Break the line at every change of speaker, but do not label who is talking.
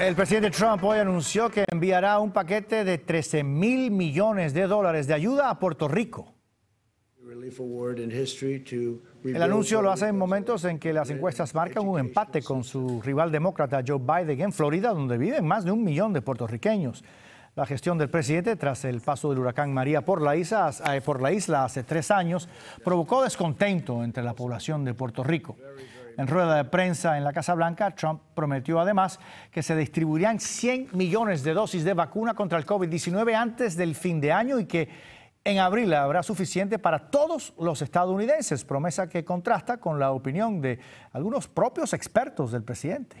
El presidente Trump hoy anunció que enviará un paquete de 13 mil millones de dólares de ayuda a Puerto Rico.
El anuncio lo hace
en momentos en que las encuestas marcan un empate con su rival demócrata Joe Biden en Florida, donde viven más de un millón de puertorriqueños. La gestión del presidente tras el paso del huracán María por la, isla, eh, hace tres años provocó descontento entre la población de Puerto Rico. En rueda de prensa en la Casa Blanca, Trump prometió además que se distribuirían 100 millones de dosis de vacuna contra el COVID-19 antes del fin de año y que en abril habrá suficiente para todos los estadounidenses, promesa que contrasta con la opinión de algunos propios expertos del presidente.